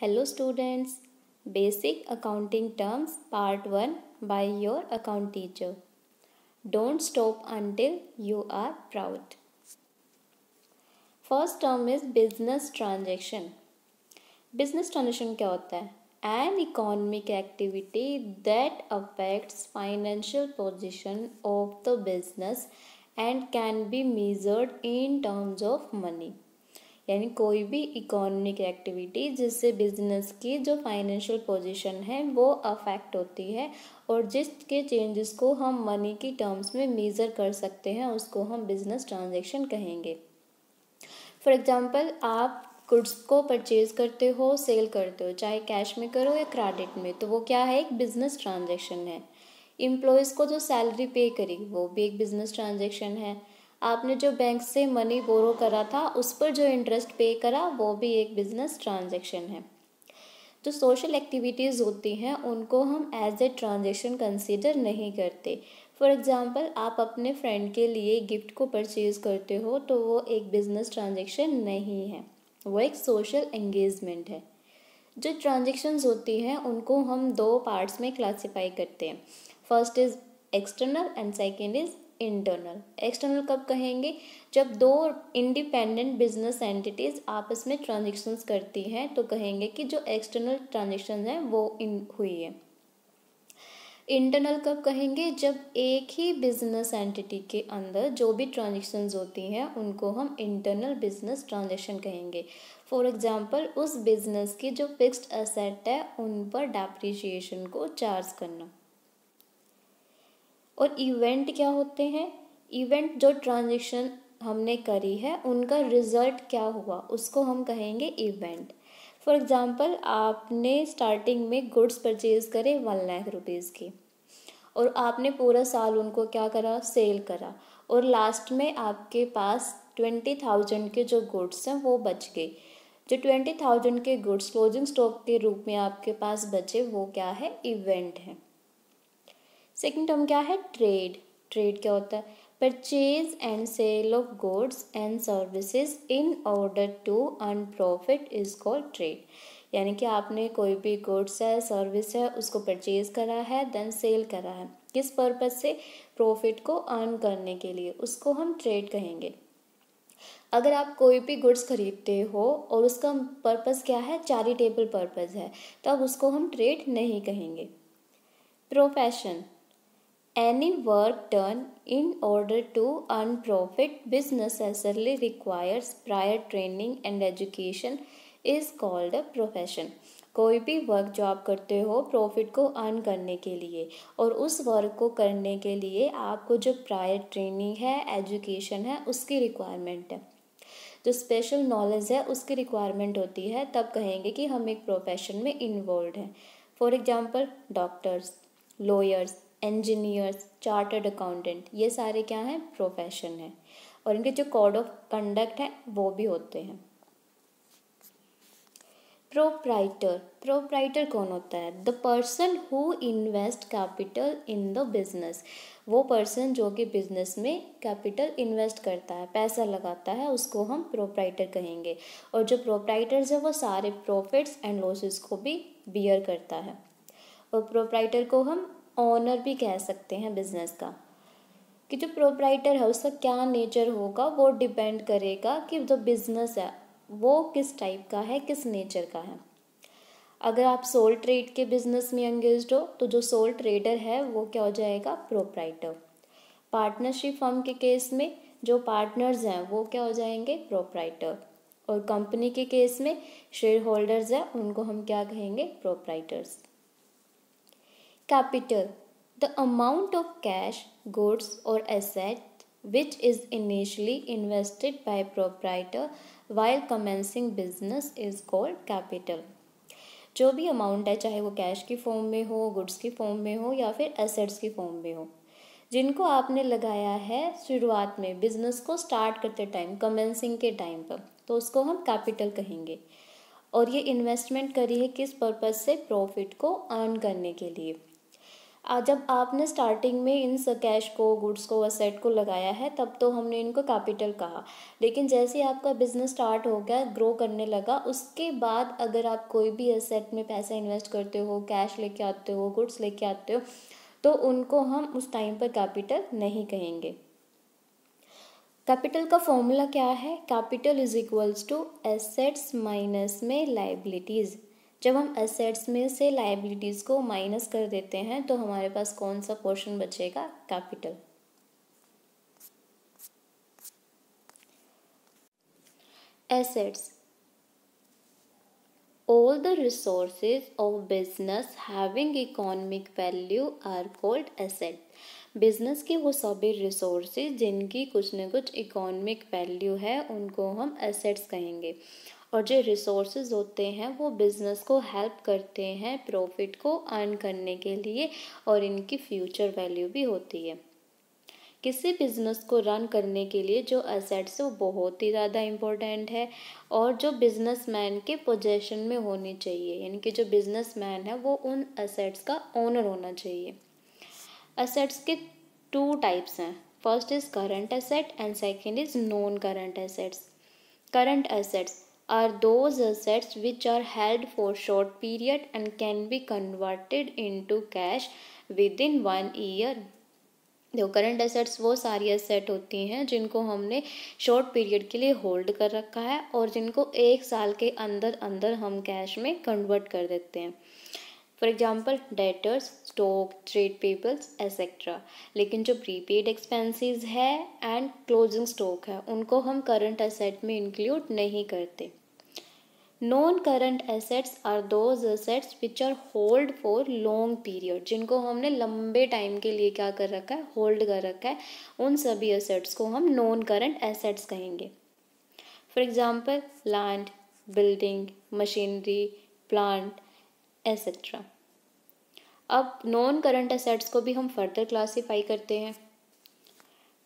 Hello students, Basic Accounting Terms Part 1 by your account teacher. Don't stop until you are proud. First term is business transaction. Business transaction क्या होता है? An economic activity that affects financial position of the business and can be measured in terms of money. यानी कोई भी economic activity जिससे business की जो financial position है वो अफेक्ट होती है और जिसके चेंजेस को हम मनी की टर्म्स में मेज़र कर सकते हैं उसको हम बिजनेस ट्रांजेक्शन कहेंगे फॉर एग्ज़ाम्पल आप गुड्स को परचेज करते हो सेल करते हो चाहे कैश में करो या क्रेडिट में तो वो क्या है एक बिजनेस ट्रांजेक्शन है एम्प्लॉयज़ को जो सैलरी पे करी वो भी एक बिजनेस ट्रांजेक्शन है आपने जो बैंक से मनी बोरो करा था उस पर जो इंटरेस्ट पे करा वो भी एक बिजनेस ट्रांजेक्शन है जो सोशल एक्टिविटीज़ होती हैं उनको हम एज ए ट्रांजेक्शन कंसिडर नहीं करते फॉर एग्ज़ाम्पल आप अपने फ्रेंड के लिए गिफ्ट को परचेज़ करते हो तो वो एक बिज़नेस ट्रांजेक्शन नहीं है वो एक सोशल एंगेजमेंट है जो ट्रांजेक्शन्स होती हैं उनको हम दो पार्ट्स में क्लासीफाई करते हैं first is external and second is internal external कब कहेंगे जब दो इंडिपेंडेंट बिजनेस एंटिटीज आपस में ट्रांजेक्शन्स करती हैं तो कहेंगे कि जो एक्सटर्नल ट्रांजेक्शन है वो इन हुई है इंटरनल कब कहेंगे जब एक ही बिजनेस एंटिटी के अंदर जो भी ट्रांजेक्शन्स होती हैं उनको हम इंटरनल बिजनेस ट्रांजेक्शन कहेंगे फॉर एग्जांपल उस बिजनेस की जो फिक्स्ड असेट है उन पर डेप्रिसिएशन को चार्ज करना और इवेंट क्या होते हैं इवेंट जो ट्रांजेक्शन हमने करी है उनका रिजल्ट क्या हुआ उसको हम कहेंगे इवेंट फॉर एग्ज़ाम्पल आपने स्टार्टिंग में गुड्स परचेज करे वन लाख रुपीज़ की और आपने पूरा साल उनको क्या करा सेल करा और लास्ट में आपके पास ट्वेंटी थाउजेंड के जो गुड्स हैं वो बच गए जो ट्वेंटी थाउजेंड के गुड्स क्लोजिंग स्टॉक के रूप में आपके पास बचे वो क्या है इवेंट है सेकेंड टर्म क्या है ट्रेड ट्रेड क्या होता है purchase and sale of goods and services in order to earn profit is called trade यानी कि आपने कोई भी गुड्स है सर्विस है उसको परचेज करा है देन सेल करा है किस पर्पज़ से प्रॉफिट को अर्न करने के लिए उसको हम ट्रेड कहेंगे अगर आप कोई भी गुड्स खरीदते हो और उसका पर्पज़ क्या है चैरिटेबल पर्पज़ है तब उसको हम ट्रेड नहीं कहेंगे profession any work done in order to earn profit business necessarily requires prior training and education is called a profession कोई भी वर्क जॉब करते हो प्रॉफिट को अर्न करने के लिए और उस वर्क को करने के लिए आपको जो प्रायर ट्रेनिंग है एजुकेशन है उसकी रिक्वायरमेंट है जो स्पेशल नॉलेज है उसकी रिक्वायरमेंट होती है तब कहेंगे कि हम एक प्रोफेशन में इन्वॉल्व हैं for example doctors lawyers engineers chartered accountant ये सारे क्या हैं प्रोफेशन हैं और इनके जो कोड ऑफ कंडक्ट है वो भी होते हैं प्रोप्राइटर प्रोप्राइटर कौन होता है the person who invest capital in the business वो पर्सन जो कि बिजनेस में कैपिटल इन्वेस्ट करता है पैसा लगाता है उसको हम प्रोप्राइटर कहेंगे और जो प्रोप्राइटर्स है वो सारे प्रॉफिट्स एंड लॉसेस को भी बियर करता है और प्रोप्राइटर को हम ऑनर भी कह सकते हैं बिजनेस का कि जो प्रोपराइटर है उसका क्या नेचर होगा वो डिपेंड करेगा कि जो बिजनेस है वो किस टाइप का है किस नेचर का है अगर आप सोल ट्रेड के बिजनेस में एंगेज हो तो जो सोल ट्रेडर है वो क्या हो जाएगा प्रोपराइटर पार्टनरशिप फर्म के केस में जो पार्टनर्स हैं वो क्या हो जाएंगे प्रोपराइटर और कंपनी के केस में शेयर होल्डर्स हैं उनको हम क्या कहेंगे proprietors Capital The amount of cash, goods, or asset which is initially invested by proprietor while commencing business is called capital. जो भी अमाउंट है चाहे वो कैश की फॉर्म में हो गुड्स की फॉर्म में हो या फिर एसेट्स की फॉर्म में हो जिनको आपने लगाया है शुरुआत में बिजनेस को स्टार्ट करते टाइम कमेंसिंग के टाइम पर तो उसको हम कैपिटल कहेंगे और ये इन्वेस्टमेंट करी है किस पर्पज़ से प्रॉफिट को अर्न करने के लिए जब आपने स्टार्टिंग में इन कैश को गुड्स को असेट को लगाया है तब तो हमने इनको कैपिटल कहा लेकिन जैसे आपका बिजनेस स्टार्ट हो गया ग्रो करने लगा उसके बाद अगर आप कोई भी असेट में पैसा इन्वेस्ट करते हो कैश लेके आते हो गुड्स लेके आते हो तो उनको हम उस टाइम पर कैपिटल नहीं कहेंगे कैपिटल का फॉर्मूला क्या है capital is equals to assets minus में लाइबिलिटीज़ जब हम एसेट्स में से लाइबिलिटीज़ को माइनस कर देते हैं तो हमारे पास कौन सा पोर्शन बचेगा capital assets all the resources of business having economic value are called asset business के वो सभी resources जिनकी कुछ न कुछ इकोनॉमिक वैल्यू है उनको हम एसेट्स कहेंगे और जो रिसोर्सेज होते हैं वो बिज़नेस को हेल्प करते हैं प्रॉफिट को अर्न करने के लिए और इनकी फ्यूचर वैल्यू भी होती है किसी बिज़नेस को रन करने के लिए जो एसेट्स वो बहुत ही ज़्यादा इम्पोर्टेंट है और जो बिजनेसमैन के पोजेशन में होने चाहिए यानी कि जो बिजनेसमैन है वो उन एसेट्स का ओनर होना चाहिए एसेट्स के टू टाइप्स हैं first is current asset and second is non current assets current assets are those assets which are held for short period and can be converted into cash within one year जो current assets वो सारी asset होती हैं जिनको हमने short period के लिए hold कर रखा है और जिनको एक साल के अंदर अंदर हम कैश में कन्वर्ट कर देते हैं for example debtors stock trade papers etcetera लेकिन जो प्रीपेड एक्सपेंसेस है एंड क्लोजिंग स्टॉक है उनको हम करंट एसेट में इंक्लूड नहीं करते non current assets are those assets which are hold for long period जिनको हमने लंबे टाइम के लिए क्या कर रखा है होल्ड कर रखा है उन सभी एसेट्स को हम नॉन करंट एसेट्स कहेंगे for example land building machinery plant etcetera अब नॉन करंट एसेट्स को भी हम फर्दर क्लासीफाई करते हैं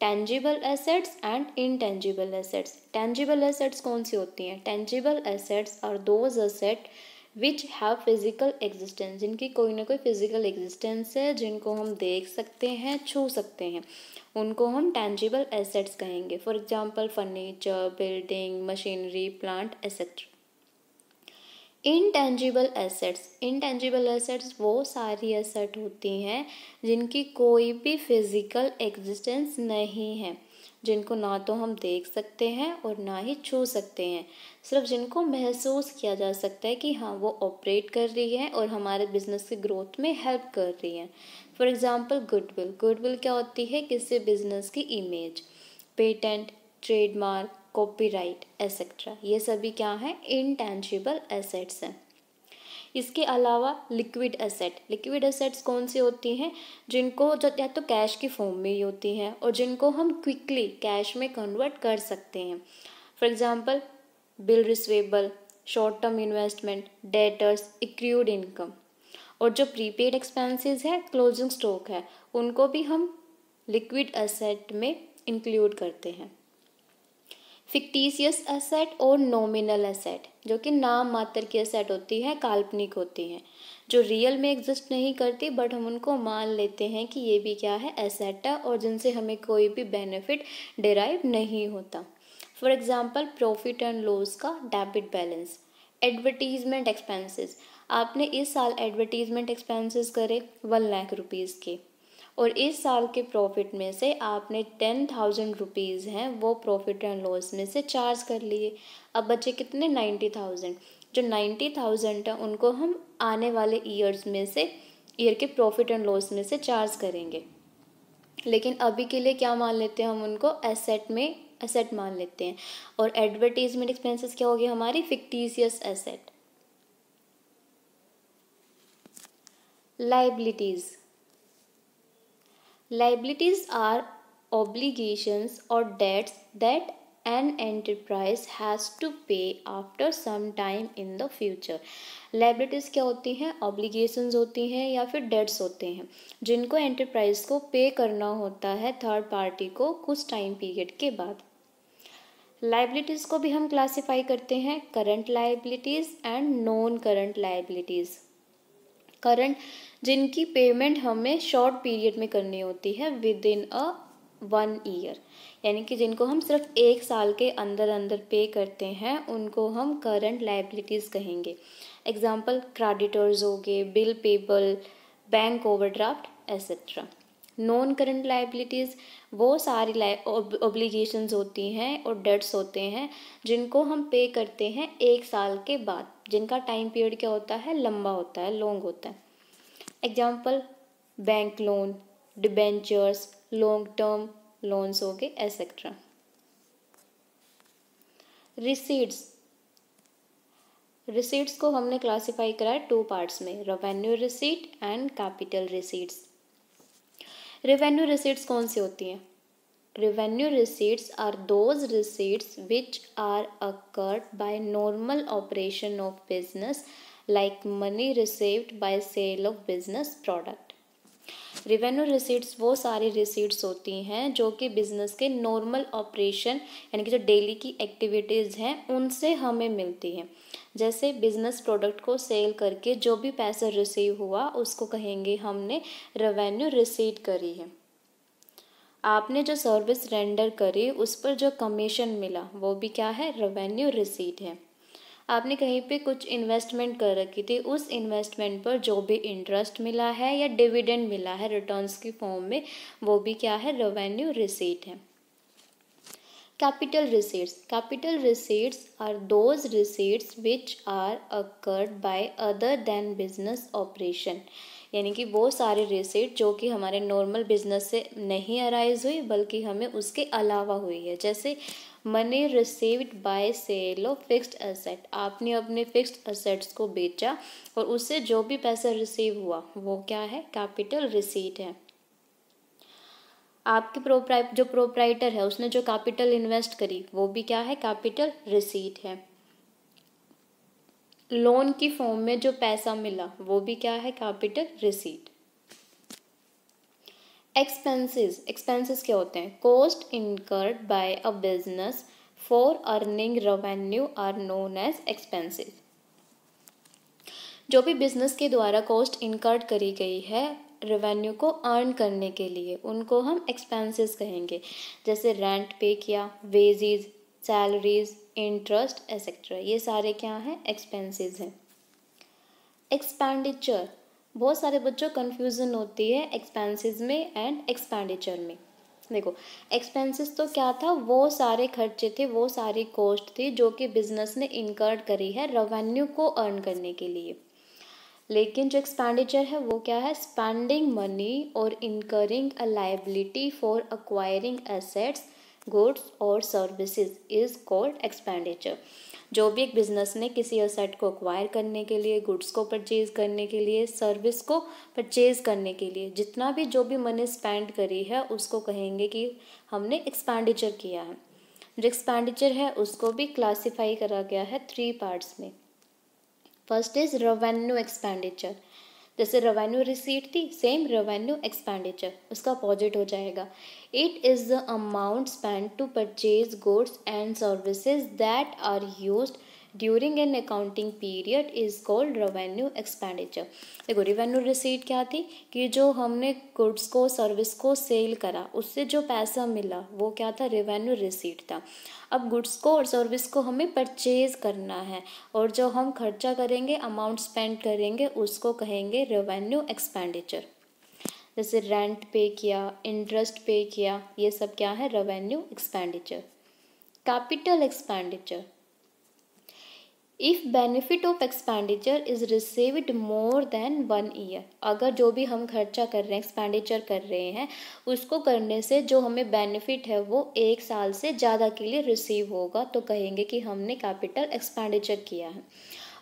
tangible assets and intangible assets tangible assets कौन सी होती हैं tangible assets are those asset which have physical existence जिनकी कोई ना कोई फिजिकल एग्जिस्टेंस है जिनको हम देख सकते हैं छू सकते हैं उनको हम टेंजिबल एसेट्स कहेंगे for example furniture building machinery plant etcetera intangible assets intangible assets वो सारी एसेट होती हैं जिनकी कोई भी फिजिकल एग्जिस्टेंस नहीं है जिनको ना तो हम देख सकते हैं और ना ही छू सकते हैं सिर्फ जिनको महसूस किया जा सकता है कि हाँ वो ऑपरेट कर रही है और हमारे बिजनेस की ग्रोथ में हेल्प कर रही है फॉर एग्ज़ाम्पल गुडविल गुडविल क्या होती है किसी बिजनेस की image patent trademark copyright etcetera ये सभी क्या हैं इनटेंजिबल एसेट्स हैं इसके अलावा लिक्विड एसेट लिक्विड एसेट्स कौन सी होती हैं जिनको या तो कैश की फॉर्म में ही होती हैं और जिनको हम क्विकली कैश में कन्वर्ट कर सकते हैं for example bill receivable short term investment debtors accrued income और जो प्रीपेड एक्सपेंसेस है क्लोजिंग स्टॉक है उनको भी हम लिक्विड एसेट में इंक्लूड करते हैं फिक्टीशियस असेट और नॉमिनल असेट जो कि नाम मात्र की असेट होती है काल्पनिक होती हैं जो रियल में एग्जिस्ट नहीं करती बट हम उनको मान लेते हैं कि ये भी क्या है एसेट है और जिनसे हमें कोई भी बेनिफिट डिराइव नहीं होता for example profit and loss का डेबिट बैलेंस एडवर्टीज़मेंट एक्सपेंसेस आपने इस साल एडवर्टीज़मेंट एक्सपेंसेस करे वन लाख रुपीज़ के और इस साल के प्रॉफिट में से आपने टेन थाउजेंड रुपीज़ हैं वो प्रॉफिट एंड लॉस में से चार्ज कर लिए अब बचे कितने नाइन्टी थाउजेंड जो नाइन्टी थाउजेंड है उनको हम आने वाले ईयर्स में से ईयर के प्रॉफिट एंड लॉस में से चार्ज करेंगे लेकिन अभी के लिए क्या मान लेते हैं हम उनको एसेट में एसेट मान लेते हैं और एडवर्टीजमेंट एक्सपेंसेस क्या होगी हमारी fictitious asset liabilities Liabilities are obligations और debts that an enterprise has to pay after some time in the future liabilities क्या होती हैं ऑब्लिगेशंस होती हैं या फिर डेट्स होते हैं जिनको एंटरप्राइज को पे करना होता है थर्ड पार्टी को कुछ टाइम पीरियड के बाद लाइबिलिटीज़ को भी हम क्लासीफाई करते हैं current liabilities and non current liabilities current जिनकी पेमेंट हमें शॉर्ट पीरियड में करनी होती है within a one year यानी कि जिनको हम सिर्फ एक साल के अंदर अंदर पे करते हैं उनको हम करंट लाइबिलिटीज़ कहेंगे एग्जाम्पल क्रेडिटर्स हो गए bill payable bank overdraft etcetera non current liabilities वो सारी ओब्लिगेशंस होती हैं और डेट्स होते हैं जिनको हम पे करते हैं एक साल के बाद जिनका टाइम पीरियड क्या होता है लंबा होता है लॉन्ग होता है example bank loan debentures long term loans हो गए एसेट्रा रिसीड्स रिसीट्स को हमने क्लासिफाई करा है टू पार्ट्स में revenue receipt and capital receipts revenue receipts कौन सी होती हैं revenue receipts are those receipts which are accrued by normal operation of business like money received by sale of business product revenue receipts वो सारी receipts होती हैं जो कि बिजनेस के नॉर्मल ऑपरेशन यानी कि जो डेली की एक्टिविटीज़ हैं उनसे हमें मिलती हैं जैसे बिजनेस प्रोडक्ट को सेल करके जो भी पैसा रिसीव हुआ उसको कहेंगे हमने रेवेन्यू रिसीट करी है आपने जो सर्विस रेंडर करी उस पर जो कमीशन मिला वो भी क्या है रेवेन्यू रिसीट है आपने कहीं पे कुछ इन्वेस्टमेंट कर रखी थी उस इन्वेस्टमेंट पर जो भी इंटरेस्ट मिला है या डिविडेंड मिला है रिटर्न्स की फॉर्म में वो भी क्या है रेवेन्यू रिसीट है Capital receipts. Capital receipts are those receipts which are occurred by other than business operation. यानी कि वो सारे रिसीट जो कि हमारे नॉर्मल बिजनेस से नहीं अराइज हुई बल्कि हमें उसके अलावा हुई है जैसे money received by sale of fixed asset आपने अपने फिक्स्ड असेट्स को बेचा और उससे जो भी पैसा रिसीव हुआ वो क्या है कैपिटल रिसीट है आपकी प्रोप्राइ जो प्रोप्राइटर है उसने जो कैपिटल इन्वेस्ट करी वो भी क्या है कैपिटल रिसीट है लोन की फॉर्म में जो पैसा मिला वो भी क्या है कैपिटल रिसीट एक्सपेंसेस एक्सपेंसेस क्या होते हैं cost incurred by a business for earning revenue are known as expenses जो भी बिजनेस के द्वारा कॉस्ट इनकर्ड करी गई है रेवेन्यू को अर्न करने के लिए उनको हम एक्सपेंसेस कहेंगे जैसे रेंट पे किया वेजेस सैलरीज इंटरेस्ट एक्सेट्रा ये सारे क्या हैं एक्सपेंसेस हैं एक्सपेंडिचर बहुत सारे बच्चों कन्फ्यूज़न होती है एक्सपेंसेस में एंड एक्सपेंडिचर में देखो एक्सपेंसेस तो क्या था वो सारे खर्चे थे वो सारी कॉस्ट थी जो कि बिजनेस ने इनकर्ड करी है रेवेन्यू को अर्न करने के लिए लेकिन जो एक्सपेंडिचर है वो क्या है स्पेंडिंग मनी और incurring a liability for acquiring assets goods और सर्विसेज इज़ कॉल्ड एक्सपेंडिचर जो भी एक बिजनेस ने किसी असेट को अक्वायर करने के लिए गुड्स को परचेज करने के लिए सर्विस को परचेज करने के लिए जितना भी जो भी मनी स्पेंड करी है उसको कहेंगे कि हमने एक्सपेंडिचर किया है जो एक्सपेंडिचर है उसको भी क्लासीफाई करा गया है थ्री पार्ट्स में फर्स्ट इज रेवेन्यू एक्सपेंडिचर जैसे रेवेन्यू रिसीट थी सेम रेवेन्यू एक्सपेंडिचर उसका अपोजिट हो जाएगा it is the amount spend to purchase goods and services that are use during an accounting period is called revenue expenditure देखो revenue receipt क्या थी कि जो हमने गुड्स को सर्विस को सेल करा उससे जो पैसा मिला वो क्या था रेवेन्यू रिसीट था अब गुड्स को और सर्विस को हमें परचेज करना है और जो हम खर्चा करेंगे अमाउंट स्पेंड करेंगे उसको कहेंगे रेवेन्यू एक्सपेंडिचर जैसे रेंट पे किया इंटरेस्ट पे किया ये सब क्या है revenue expenditure capital expenditure if benefit of expenditure is received more than one year अगर जो भी हम खर्चा कर रहे हैं एक्सपेंडिचर कर रहे हैं उसको करने से जो हमें बेनिफिट है वो एक साल से ज़्यादा के लिए रिसीव होगा तो कहेंगे कि हमने कैपिटल एक्सपेंडिचर किया है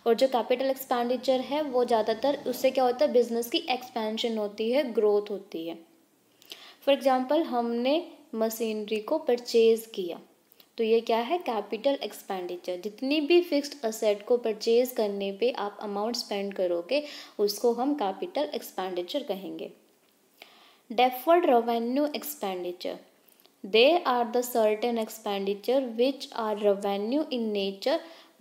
और जो कैपिटल एक्सपेंडिचर है वो ज़्यादातर उससे क्या होता है बिज़नेस की एक्सपेंशन होती है ग्रोथ होती है फॉर एग्ज़ाम्पल हमने मशीनरी को परचेज़ किया तो ये क्या है कैपिटल एक्सपेंडिचर जितनी भी फिक्स्ड असेट को परचेज करने पे आप अमाउंट स्पेंड करोगे उसको हम कैपिटल एक्सपेंडिचर कहेंगे deferred revenue expenditure they are the certain expenditure which are revenue in nature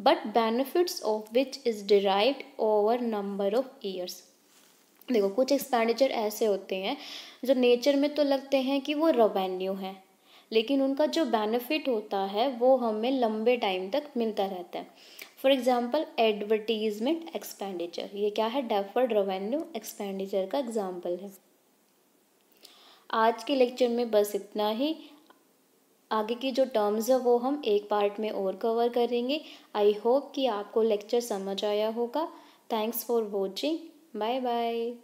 but benefits of which is derive over number of years देखो कुछ एक्सपेंडिचर ऐसे होते हैं जो नेचर में तो लगते हैं कि वो रेवेन्यू है लेकिन उनका जो बेनिफिट होता है वो हमें लंबे टाइम तक मिलता रहता है फॉर एग्ज़ाम्पल एडवर्टीजमेंट एक्सपेंडिचर ये क्या है डेफर्ड रेवेन्यू एक्सपेंडिचर का एग्ज़ाम्पल है आज के लेक्चर में बस इतना ही आगे की जो टर्म्स है वो हम एक पार्ट में और कवर करेंगे आई होप कि आपको लेक्चर समझ आया होगा thanks for watching bye bye